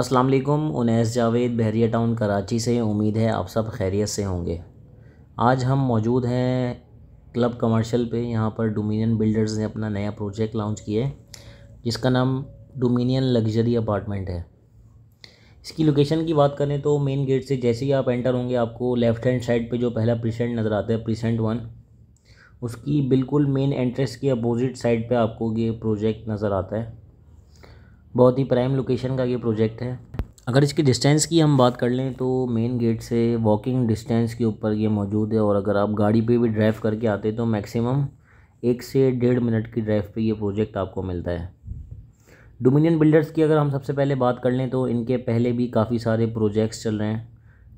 अस्सलाम वालेकुम उनैस जावेद बहरिया टाउन कराची से उम्मीद है आप सब खैरियत से होंगे आज हम मौजूद हैं क्लब कमर्शियल पे यहाँ पर डोमिनियन बिल्डर्स ने अपना नया प्रोजेक्ट लॉन्च किया है जिसका नाम डोमिनियन लग्जरी अपार्टमेंट है इसकी लोकेशन की बात करें तो मेन गेट से जैसे ही आप एंटर होंगे आपको लेफ़्ट हैंड साइड पे जो पहला प्रीसेंट नज़र आता है प्रीसेंट वन उसकी बिल्कुल मेन एंट्रेंस के अपोजिट साइड पे आपको ये प्रोजेक्ट नज़र आता है बहुत ही प्राइम लोकेशन का ये प्रोजेक्ट है अगर इसकी डिस्टेंस की हम बात कर लें तो मेन गेट से वॉकिंग डिस्टेंस के ऊपर ये मौजूद है और अगर आप गाड़ी पे भी ड्राइव करके आते तो मैक्सिमम एक से डेढ़ मिनट की ड्राइव पे ये प्रोजेक्ट आपको मिलता है डोमिनियन बिल्डर्स की अगर हम सबसे पहले बात कर लें तो इनके पहले भी काफ़ी सारे प्रोजेक्ट्स चल रहे हैं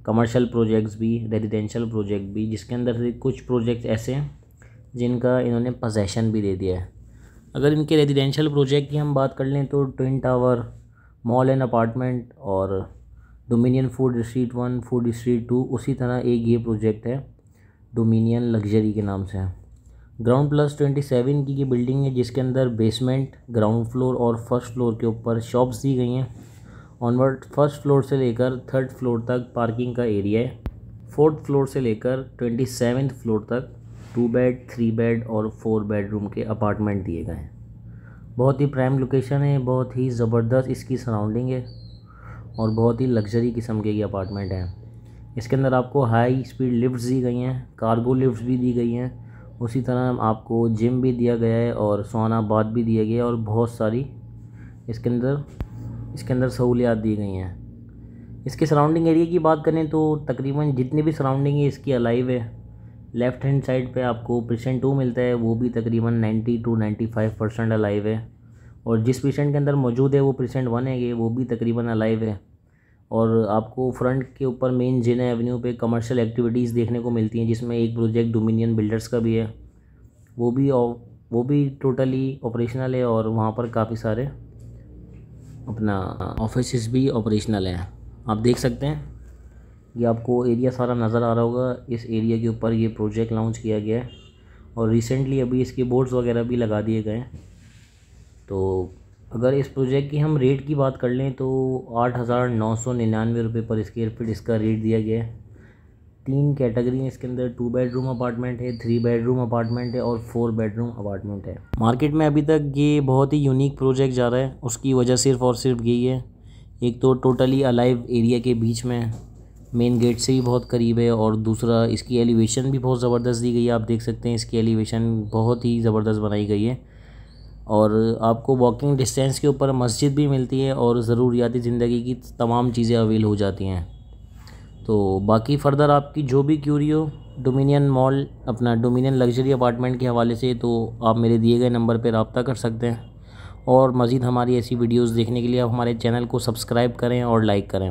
कमर्शियल प्रोजेक्ट्स भी रेजिडेंशल प्रोजेक्ट भी जिसके अंदर से कुछ प्रोजेक्ट्स ऐसे हैं जिनका इन्होंने पोजेसन भी दे दिया है अगर इनके रेजिडेंशियल प्रोजेक्ट की हम बात कर लें तो twin tower mall and apartment और Dominion food street one food street two उसी तरह एक ये प्रोजेक्ट है डोमिनियन लग्जरी के नाम से है ग्राउंड प्लस ट्वेंटी सेवन की ये बिल्डिंग है जिसके अंदर बेसमेंट ग्राउंड फ्लोर और फर्स्ट फ्लोर के ऊपर शॉप्स दी गई हैं ऑनवर्ड फर्स्ट फ्लोर से लेकर थर्ड फ्लोर तक पार्किंग का एरिया है फोर्थ फ्लोर से लेकर ट्वेंटी सेवन फ्लोर तक टू बेड थ्री बेड और फोर बेडरूम के अपार्टमेंट दिए गए हैं बहुत ही प्राइम लोकेशन है बहुत ही ज़बरदस्त इसकी सराउंडिंग है और बहुत ही लग्जरी किस्म के ये अपार्टमेंट हैं इसके अंदर आपको हाई स्पीड लिफ्ट्स दी गई हैं कार्गो लिफ्ट्स भी दी गई हैं उसी तरह आपको जिम भी दिया गया है और सोना बाद भी दिया गया है और बहुत सारी इसके अंदर इसके अंदर सहूलियात दी गई हैं इसके सराउंडिंग एरिया की बात करें तो तकरीबन जितनी भी सराउंडिंग है इसकी अलाइव है लेफ़्ट हैंड साइड पे आपको पेशेंट टू मिलता है वो भी तकरीबन ninety two ninety five percent alive है और जिस पेशेंट के अंदर मौजूद है वो पेशेंट वन है ये वो भी तकरीबन अलाइव है और आपको फ्रंट के ऊपर मेन जिन एवेन्यू पे कमर्शियल एक्टिविटीज़ देखने को मिलती हैं जिसमें एक प्रोजेक्ट डोमिनियन बिल्डर्स का भी है वो भी वो भी टोटली ऑपरेशनल है और वहाँ पर काफ़ी सारे अपना ऑफिस भी ऑपरेशनल हैं आप देख सकते हैं ये आपको एरिया सारा नज़र आ रहा होगा इस एरिया के ऊपर ये प्रोजेक्ट लॉन्च किया गया है और रिसेंटली अभी इसके बोर्ड्स वगैरह भी लगा दिए गए हैं तो अगर इस प्रोजेक्ट की हम रेट की बात कर लें तो आठ हज़ार नौ सौ निन्यानवे रुपये पर स्क्वेयर फीट इसका रेट दिया गया है तीन कैटेगरी हैं इसके अंदर टू बेडरूम अपार्टमेंट है थ्री बेडरूम अपार्टमेंट है और फोर बेडरूम अपार्टमेंट है मार्केट में अभी तक ये बहुत ही यूनिक प्रोजेक्ट जा रहा है उसकी वजह सिर्फ और सिर्फ यही है एक तो टोटली अलाइव एरिया के बीच में मेन गेट से भी बहुत करीब है और दूसरा इसकी एलिवेशन भी बहुत ज़बरदस्त दी गई है आप देख सकते हैं इसकी एलिवेशन बहुत ही ज़बरदस्त बनाई गई है और आपको वॉकिंग डिस्टेंस के ऊपर मस्जिद भी मिलती है और ज़रूरियाती ज़िंदगी की तमाम चीज़ें अवेल हो जाती हैं तो बाकी फ़र्दर आपकी जो भी क्यूरी हो डोमिनियन मॉल अपना डोमिनियन लग्जरी अपार्टमेंट के हवाले से तो आप मेरे दिए गए नंबर पर रबता कर सकते हैं और मज़ीद हमारी ऐसी वीडियोज़ देखने के लिए आप हमारे चैनल को सब्सक्राइब करें और लाइक करें